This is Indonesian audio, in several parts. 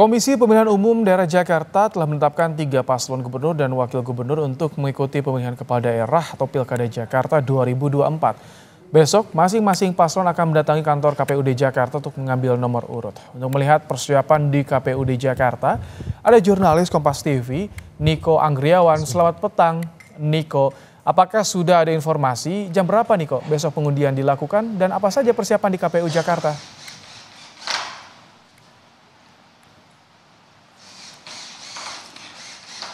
Komisi Pemilihan Umum Daerah Jakarta telah menetapkan tiga paslon gubernur dan wakil gubernur untuk mengikuti pemilihan kepala daerah atau Pilkada Jakarta 2024. Besok, masing-masing paslon akan mendatangi kantor KPUD Jakarta untuk mengambil nomor urut. Untuk melihat persiapan di KPUD Jakarta, ada jurnalis Kompas TV, Niko Anggriawan. Selamat petang, Niko. Apakah sudah ada informasi jam berapa, Niko, besok pengundian dilakukan dan apa saja persiapan di KPU Jakarta?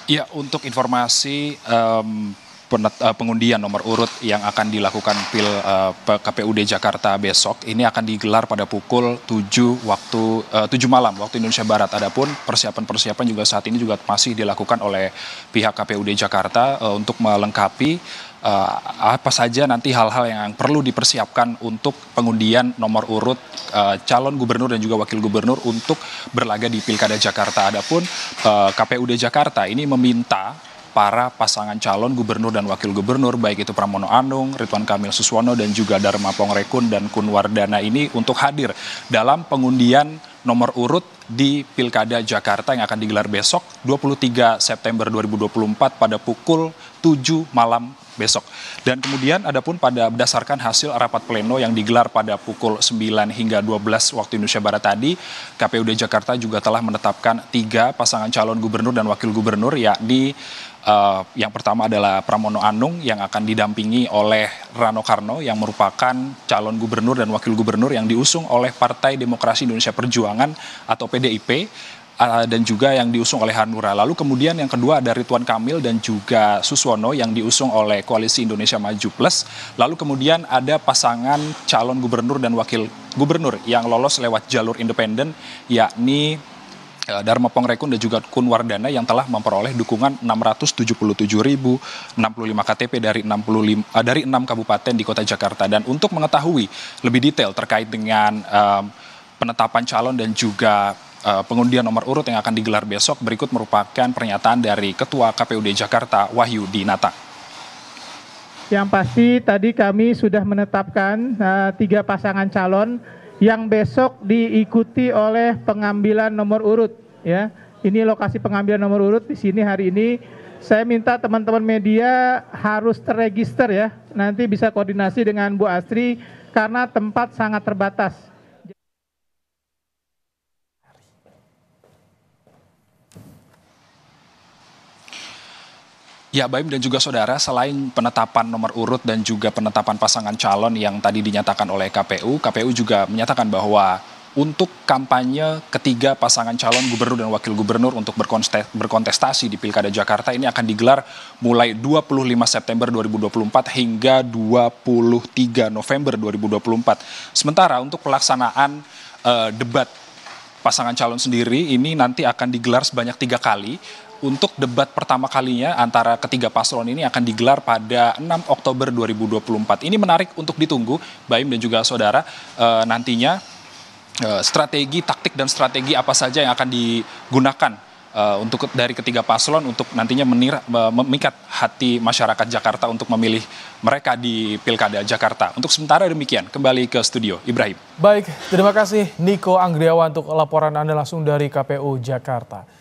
Ya, untuk informasi um, Eh, pengundian nomor urut yang akan dilakukan pil uh, eh, KPUD Jakarta besok ini akan digelar pada pukul 7 waktu eh, uh, 7 malam waktu Indonesia Barat. Adapun persiapan-persiapan juga saat ini juga masih dilakukan oleh pihak KPUD Jakarta uh, untuk melengkapi uh, apa saja nanti hal-hal yang perlu dipersiapkan untuk pengundian nomor urut uh, calon gubernur dan juga wakil gubernur untuk berlaga di Pilkada Jakarta. Adapun uh, KPUD Jakarta ini meminta para pasangan calon gubernur dan wakil gubernur baik itu Pramono Anung, Ridwan Kamil Suswono dan juga Dharma Pongrekun dan Kunwardana ini untuk hadir dalam pengundian nomor urut di Pilkada Jakarta yang akan digelar besok 23 September 2024 pada pukul 7 malam besok. Dan kemudian adapun pada berdasarkan hasil rapat pleno yang digelar pada pukul 9 hingga 12 waktu Indonesia Barat tadi, KPUD Jakarta juga telah menetapkan tiga pasangan calon gubernur dan wakil gubernur yakni Eh, yang pertama adalah Pramono Anung yang akan didampingi oleh Rano Karno yang merupakan calon gubernur dan wakil gubernur yang diusung oleh Partai Demokrasi Indonesia Perjuangan atau PDIP eh, dan juga yang diusung oleh Hanura. Lalu kemudian yang kedua ada Ridwan Kamil dan juga Suswono yang diusung oleh Koalisi Indonesia Maju Plus. Lalu kemudian ada pasangan calon gubernur dan wakil gubernur yang lolos lewat jalur independen yakni Eh, Dharma Pongrekun dan juga Kunwardana yang telah memperoleh dukungan 677.065 KTP dari 65 eh, dari 6 kabupaten di Kota Jakarta dan untuk mengetahui lebih detail terkait dengan um, penetapan calon dan juga pengundian nomor urut yang akan digelar besok berikut merupakan pernyataan dari Ketua KPUD Jakarta Wahyu Dinata. Yang pasti tadi kami sudah menetapkan uh, tiga pasangan calon yang besok diikuti oleh pengambilan nomor urut ya. Ini lokasi pengambilan nomor urut di sini hari ini. Saya minta teman-teman media harus terregister ya. Nanti bisa koordinasi dengan Bu Astri karena tempat sangat terbatas. Ya, Baim dan juga saudara, selain penetapan nomor urut dan juga penetapan pasangan calon yang tadi dinyatakan oleh KPU, KPU juga menyatakan bahwa untuk kampanye ketiga pasangan calon gubernur dan wakil gubernur untuk berkontestasi di Pilkada Jakarta ini akan digelar mulai 25 September 2024 hingga 23 November 2024. Sementara untuk pelaksanaan uh, debat pasangan calon sendiri ini nanti akan digelar sebanyak tiga kali untuk debat pertama kalinya antara ketiga paslon ini akan digelar pada 6 Oktober 2024. Ini menarik untuk ditunggu, Baim dan juga saudara. E, nantinya Eh, strategi, taktik dan strategi apa saja yang akan digunakan uh, untuk dari ketiga paslon untuk nantinya menir, memikat hati masyarakat Jakarta untuk memilih mereka di Pilkada Jakarta. Untuk sementara demikian, kembali ke studio Ibrahim. Baik, terima kasih Niko Anggriawan untuk laporan Anda langsung dari KPU Jakarta.